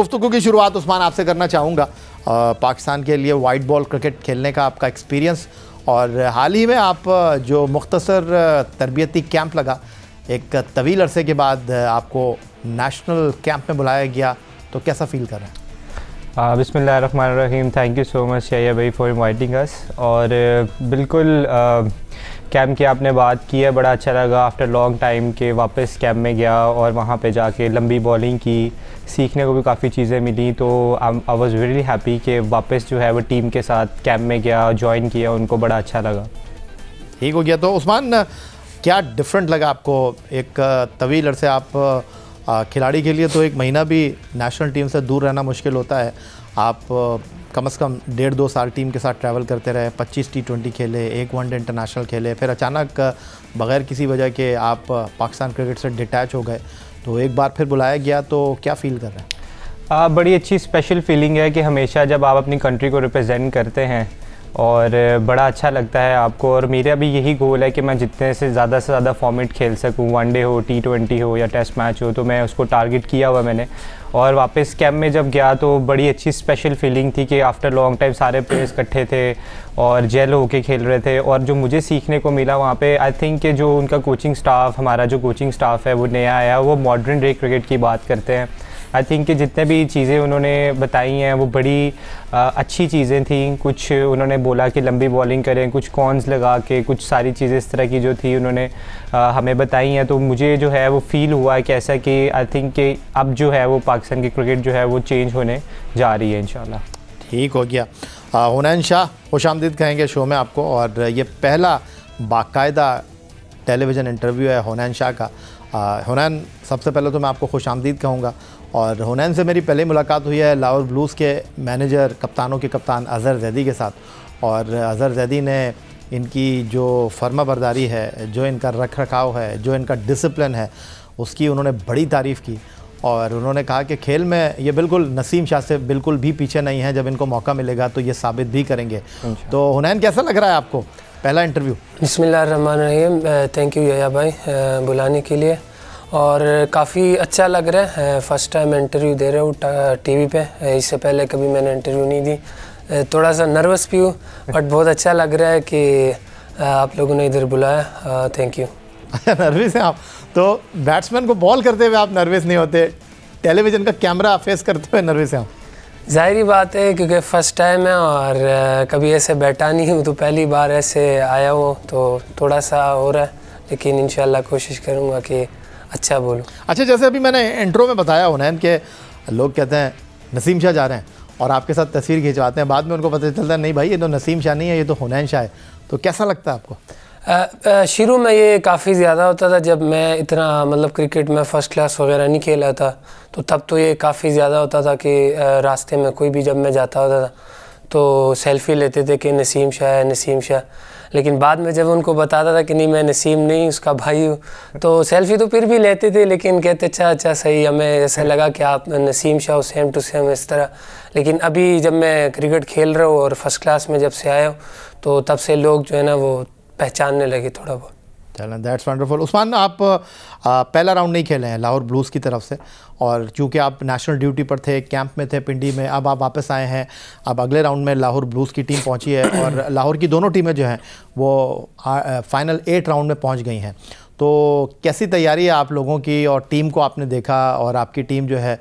गुफ्तु की शुरुआत उस्मान आपसे करना चाहूँगा पाकिस्तान के लिए वाइट बॉल क्रिकेट खेलने का आपका एक्सपीरियंस और हाल ही में आप जो मुख्तसर तरबियती कैंप लगा एक तवील अरसे के बाद आपको नेशनल कैंप में बुलाया गया तो कैसा फील कर रहे हैं बिसमीम थैंक यू सो मच शैया भाई फॉर इनवाइटिंग अस और बिल्कुल कैंप की आपने बात की है बड़ा अच्छा लगा आफ्टर लॉन्ग टाइम के वापस कैंप में गया और वहाँ पे जाके लंबी बॉलिंग की सीखने को भी काफ़ी चीज़ें मिली तो आई वॉज़ वेरी हैप्पी कि वापस जो है वो टीम के साथ कैंप में गया ज्वाइन किया उनको बड़ा अच्छा लगा ठीक हो गया तो उस्मान क्या डिफरेंट लगा आपको एक तवील अरसे आप खिलाड़ी के लिए तो एक महीना भी नेशनल टीम से दूर रहना मुश्किल होता है आप कम से कम डेढ़ दो साल टीम के साथ ट्रैवल करते रहे 25 टी ट्वेंटी खेले एक वनडे इंटरनेशनल खेले फिर अचानक बगैर किसी वजह के आप पाकिस्तान क्रिकेट से डिटैच हो गए तो एक बार फिर बुलाया गया तो क्या फील कर रहे हैं बड़ी अच्छी स्पेशल फीलिंग है कि हमेशा जब आप अपनी कंट्री को रिप्रेजेंट करते हैं और बड़ा अच्छा लगता है आपको और मेरा भी यही गोल है कि मैं जितने से ज़्यादा से ज़्यादा फॉर्मेट खेल सकूँ वनडे हो टी ट्वेंटी हो या टेस्ट मैच हो तो मैं उसको टारगेट किया हुआ मैंने और वापस कैंप में जब गया तो बड़ी अच्छी स्पेशल फीलिंग थी कि आफ्टर लॉन्ग टाइम सारे प्लेयर्स इकट्ठे थे और जेल होके खेल रहे थे और जो मुझे सीखने को मिला वहाँ पे आई थिंक कि जो उनका कोचिंग स्टाफ हमारा जो कोचिंग स्टाफ है वो नया आया वो मॉडर्न डे क्रिकेट की बात करते हैं आई थिंक कि जितने भी चीज़ें उन्होंने बताई हैं वो बड़ी आ, अच्छी चीज़ें थी कुछ उन्होंने बोला कि लंबी बॉलिंग करें कुछ कॉन्स लगा के कुछ सारी चीज़ें इस तरह की जो थी उन्होंने आ, हमें बताई हैं तो मुझे जो है वो फील हुआ है कि ऐसा कि आई थिंक कि अब जो है वो पाकिस्तान की क्रिकेट जो है वो चेंज होने जा रही है इन ठीक हो गया हुनैन शाह खुश आमदीद कहेंगे शो में आपको और ये पहला बाकायदा टेलीविज़न इंटरव्यू है हुनैन शाह का हुनैन सबसे पहले तो मैं आपको खुश आमदीद कहूँगा और हुनैन से मेरी पहले मुलाकात हुई है लाहौर ब्लूज़ के मैनेजर कप्तानों के कप्तान अज़हर जैदी के साथ और अज़हर जैदी ने इनकी जो फर्मा बरदारी है जो इनका रख रखाव है जो इनका डिसिप्लिन है उसकी उन्होंने बड़ी तारीफ़ की और उन्होंने कहा कि खेल में ये बिल्कुल नसीम शाह से बिल्कुल भी पीछे नहीं है जब इनको मौका मिलेगा तो ये साबित भी करेंगे अच्छा। तो हुनैन कैसा लग रहा है आपको पहला इंटरव्यू बसमिल थैंक यू यया भाई बुलाने के लिए और काफ़ी अच्छा लग रहा है फर्स्ट टाइम इंटरव्यू दे रहे हो टीवी पे इससे पहले कभी मैंने इंटरव्यू नहीं दी थोड़ा सा नर्वस भी हूँ बट बहुत अच्छा लग रहा है कि आप लोगों ने इधर बुलाया थैंक यू नर्वस हैं आप तो बैट्समैन को बॉल करते हुए आप नर्वस नहीं होते टेलीविज़न का कैमरा फेस करते हुए नर्वस हैं आप जाहिर बात है क्योंकि फ़र्स्ट टाइम है और कभी ऐसे बैठा नहीं हूँ तो पहली बार ऐसे आया हूँ तो थोड़ा सा हो रहा है लेकिन इन कोशिश करूँगा कि अच्छा बोलो अच्छा जैसे अभी मैंने इंट्रो में बताया हुनैन के लोग कहते हैं नसीम शाह जा रहे हैं और आपके साथ तस्वीर खिंचवाते हैं बाद में उनको पता चलता है नहीं भाई ये तो नसीम शाह नहीं है ये तो हुनैन शाह है तो कैसा लगता है आपको शुरू में ये काफ़ी ज़्यादा होता था जब मैं इतना मतलब क्रिकेट में फ़र्स्ट क्लास वगैरह नहीं खेला था तो तब तो ये काफ़ी ज़्यादा होता था कि रास्ते में कोई भी जब मैं जाता होता था तो सेल्फ़ी लेते थे कि नसीम शाह है नसीम शाह लेकिन बाद में जब उनको बताता था कि नहीं मैं नसीम नहीं उसका भाई हूँ तो सेल्फी तो फिर भी लेते थे लेकिन कहते अच्छा अच्छा सही हमें ऐसा लगा कि आप Naseem Shah same to same इस तरह लेकिन अभी जब मैं क्रिकेट खेल रहा हूँ और फर्स्ट क्लास में जब से आया हूँ तो तब से लोग जो है ना वो पहचानने लगे थोड़ा बहुत चलें दैट्स वंडरफुल उस्मान आप आ, uh, पहला राउंड नहीं खेले हैं लाहौर ब्लूज़ की तरफ से और चूँकि आप नेशनल ड्यूटी पर थे कैंप में थे पिंडी में अब आप वापस आए हैं अब अगले राउंड में लाहौर ब्लूज़ की टीम पहुँची है और लाहौर की दोनों टीमें जो हैं वो आ, फाइनल एट राउंड में पहुँच गई हैं तो कैसी तैयारी है आप लोगों की और टीम को आपने देखा और आपकी टीम जो है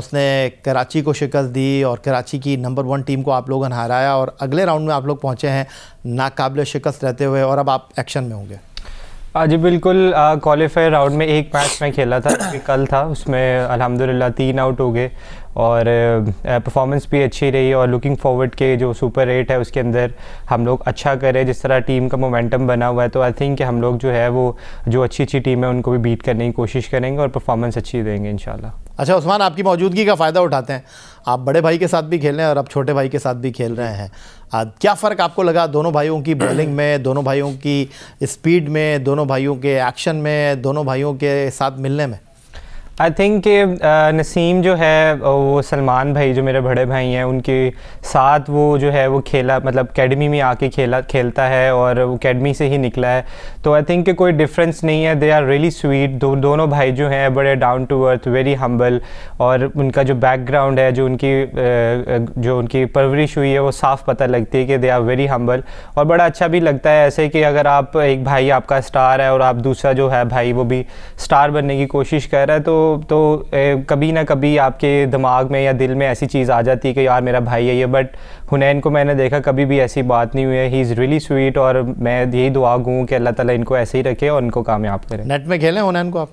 उसने कराची को शिकस्त दी और कराची की नंबर वन टीम को आप लोगों ने हराया और अगले राउंड में आप लोग पहुंचे हैं नाकबिल शिकस्त रहते हुए और अब आप एक्शन में होंगे हाँ जी बिल्कुल क्वालिफायर राउंड में एक मैच में खेला था कल था उसमें अलहमदिल्ला तीन आउट हो गए और परफॉर्मेंस भी अच्छी रही और लुकिंग फॉरवर्ड के जो सुपर एट है उसके अंदर हम लोग अच्छा करें जिस तरह टीम का मोमेंटम बना हुआ है तो आई थिंक हम लोग जो है वो जो अच्छी अच्छी टीम है उनको भी बीट करने की कोशिश करेंगे और परफॉर्मेंस अच्छी देंगे इन अच्छा उस्मान आपकी मौजूदगी का फ़ायदा उठाते हैं आप बड़े भाई के साथ भी खेल रहे हैं और आप छोटे भाई के साथ भी खेल रहे हैं क्या फ़र्क आपको लगा दोनों भाइयों की बॉलिंग में दोनों भाइयों की स्पीड में दोनों भाइयों के एक्शन में दोनों भाइयों के साथ मिलने में आई थिंक uh, नसीम जो है uh, वो सलमान भाई जो मेरे बड़े भाई हैं उनके साथ वो जो है वो खेला मतलब अकेडमी में आके खेला खेलता है और वो अकेडमी से ही निकला है तो आई थिंक कोई डिफरेंस नहीं है दे आर रियली स्वीट दो दोनों भाई जो हैं बड़े down to earth very humble और उनका जो बैकग्राउंड है जो उनकी uh, जो उनकी परवरिश हुई है वो साफ़ पता लगती है कि दे आर वेरी हम्बल और बड़ा अच्छा भी लगता है ऐसे कि अगर आप एक भाई आपका स्टार है और आप दूसरा जो है भाई वो भी स्टार बनने की कोशिश कर रहा है तो तो ए, कभी ना कभी आपके दिमाग में या दिल में ऐसी चीज़ आ जाती है कि यार मेरा भाई है ये बट हुनैन को मैंने देखा कभी भी ऐसी बात नहीं हुई है ही इज़ रियली स्वीट और मैं यही दुआ गूँ कि अल्लाह ताला इनको ऐसे ही रखे और इनको कामयाब करें नेट में खेलें हुनैन को आप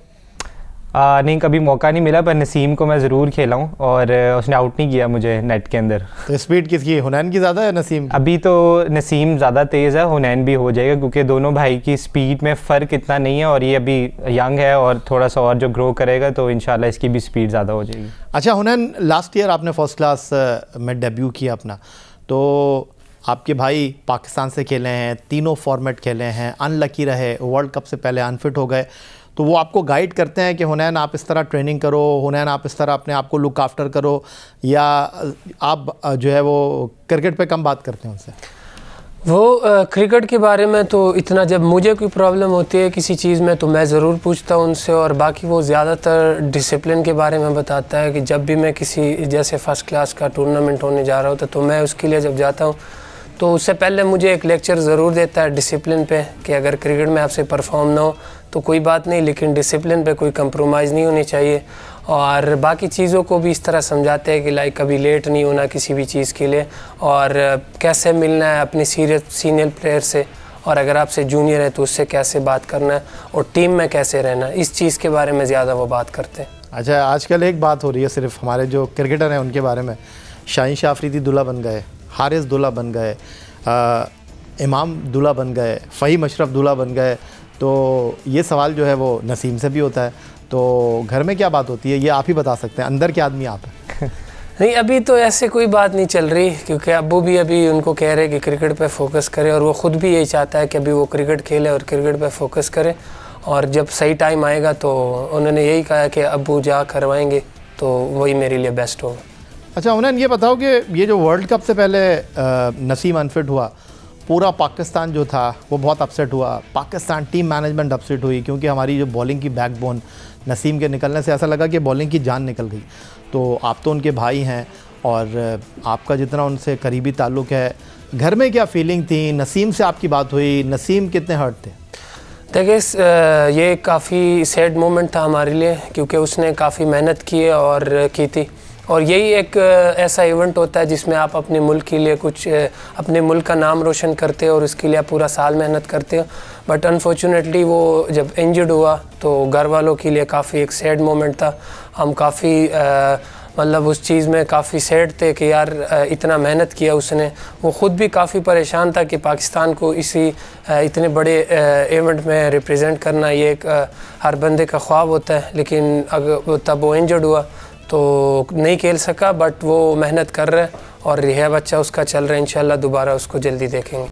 आ, नहीं कभी मौका नहीं मिला पर नसीम को मैं ज़रूर खेला हूँ और उसने आउट नहीं किया मुझे नेट के अंदर तो स्पीड किसकी है हुनैन की ज़्यादा है नसीम अभी तो नसीम ज़्यादा तेज़ है हुनैन भी हो जाएगा क्योंकि दोनों भाई की स्पीड में फ़र्क इतना नहीं है और ये अभी यंग है और थोड़ा सा और जो ग्रो करेगा तो इन इसकी भी स्पीड ज़्यादा हो जाएगी अच्छा हुनैन लास्ट ईयर आपने फर्स्ट क्लास में डेब्यू किया अपना तो आपके भाई पाकिस्तान से खेले हैं तीनों फॉर्मेट खेले हैं अनलकी रहे वर्ल्ड कप से पहले अनफिट हो गए तो वो आपको गाइड करते हैं कि हुनैन आप इस तरह ट्रेनिंग करो हुनैन आप इस तरह अपने आप को लुक आफ्टर करो या आप जो है वो क्रिकेट पे कम बात करते हैं उनसे वो आ, क्रिकेट के बारे में तो इतना जब मुझे कोई प्रॉब्लम होती है किसी चीज़ में तो मैं ज़रूर पूछता हूँ उनसे और बाकी वो ज़्यादातर डिसिप्लिन के बारे में बताता है कि जब भी मैं किसी जैसे फ़र्स्ट क्लास का टूर्नामेंट होने जा रहा होता तो मैं उसके लिए जब जाता हूँ तो उससे पहले मुझे एक लेक्चर ज़रूर देता है डिसिप्लिन पे कि अगर क्रिकेट में आपसे परफॉर्म ना हो तो कोई बात नहीं लेकिन डिसिप्लिन पे कोई कंप्रोमाइज़ नहीं होनी चाहिए और बाकी चीज़ों को भी इस तरह समझाते हैं कि लाइक कभी लेट नहीं होना किसी भी चीज़ के लिए और कैसे मिलना है अपने सीरियर सीनियर प्लेयर से और अगर आपसे जूनियर है तो उससे कैसे बात करना है और टीम में कैसे रहना इस चीज़ के बारे में ज़्यादा वो बात करते हैं अच्छा आजकल एक बात हो रही है सिर्फ हमारे जो क्रिकेटर हैं उनके बारे में शाहिन शाफरी दुल्हा बन गए हारिस दुल्ला बन गए इमाम दुल्ला बन गए फ़हीम अशरफ दुल्ला बन गए तो ये सवाल जो है वो नसीम से भी होता है तो घर में क्या बात होती है ये आप ही बता सकते हैं अंदर के आदमी आप हैं नहीं अभी तो ऐसे कोई बात नहीं चल रही क्योंकि अबू भी अभी उनको कह रहे हैं कि क्रिकेट पे फोकस करें और वो ख़ुद भी यही चाहता है कि अभी वो क्रिकेट खेले और क्रिकेट पे फोकस करें और जब सही टाइम आएगा तो उन्होंने यही कहा कि अबू जा करवाएंगे तो वही मेरे लिए बेस्ट होगा अच्छा उन्हें ये बताओ कि ये जो वर्ल्ड कप से पहले नसीम अनफिट हुआ पूरा पाकिस्तान जो था वो बहुत अपसेट हुआ पाकिस्तान टीम मैनेजमेंट अपसेट हुई क्योंकि हमारी जो बॉलिंग की बैकबोन नसीम के निकलने से ऐसा लगा कि बॉलिंग की जान निकल गई तो आप तो उनके भाई हैं और आपका जितना उनसे करीबी ताल्लुक़ है घर में क्या फीलिंग थी नसीम से आपकी बात हुई नसीम कितने हर्ट थे देखिए ये काफ़ी सैड मोमेंट था हमारे लिए क्योंकि उसने काफ़ी मेहनत की और की थी और यही एक ऐसा इवेंट होता है जिसमें आप अपने मुल्क के लिए कुछ अपने मुल्क का नाम रोशन करते हो और उसके लिए आप पूरा साल मेहनत करते हो बट अनफॉर्चुनेटली वो जब इंजर्ड हुआ तो घर वालों के लिए काफ़ी एक सैड मोमेंट था हम काफ़ी मतलब उस चीज़ में काफ़ी सैड थे कि यार इतना मेहनत किया उसने वो ख़ुद भी काफ़ी परेशान था कि पाकिस्तान को इसी इतने बड़े इवेंट में रिप्रेजेंट करना ये एक हर बंदे का ख्वाब होता है लेकिन अगर तब वो इंजर्ड हुआ तो नहीं खेल सका बट वो मेहनत कर रहा है और रिहा बच्चा उसका चल रहा है इन दोबारा उसको जल्दी देखेंगे